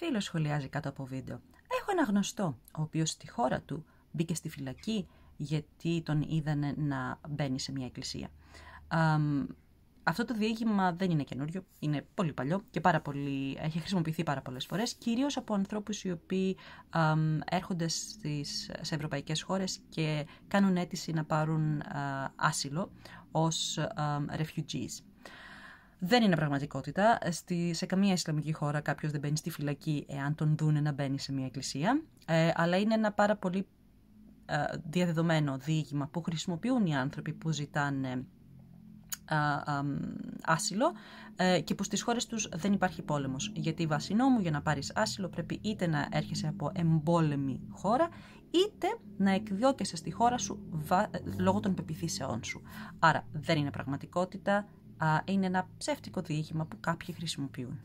Φίλος σχολιάζει κάτω από βίντεο. Έχω ένα γνωστό, ο οποίος στη χώρα του μπήκε στη φυλακή γιατί τον είδανε να μπαίνει σε μια εκκλησία. Αυτό το διήγημα δεν είναι καινούριο, είναι πολύ παλιό και πάρα έχει χρησιμοποιηθεί πάρα πολλές φορές, κυρίως από ανθρώπους οι οποίοι έρχονται στις, σε ευρωπαϊκές χώρες και κάνουν αίτηση να πάρουν άσυλο ως refugees. Δεν είναι πραγματικότητα. Ε, σε καμία Ισλαμική χώρα κάποιος δεν μπαίνει στη φυλακή εάν τον δούνε να μπαίνει σε μια εκκλησία. Ε, αλλά είναι ένα πάρα πολύ ε, διαδεδομένο διήγημα που χρησιμοποιούν οι άνθρωποι που ζητάνε ε, άσυλο και που στις χώρες τους δεν υπάρχει πόλεμος. Γιατί βάσει νόμου για να πάρεις άσυλο πρέπει είτε να έρχεσαι από εμπόλεμη χώρα είτε να εκδιώκεσαι στη χώρα σου λόγω των πεπιθήσεών σου. Άρα δεν είναι πραγματικότητα, είναι ένα ψεύτικο διήγημα που κάποιοι χρησιμοποιούν.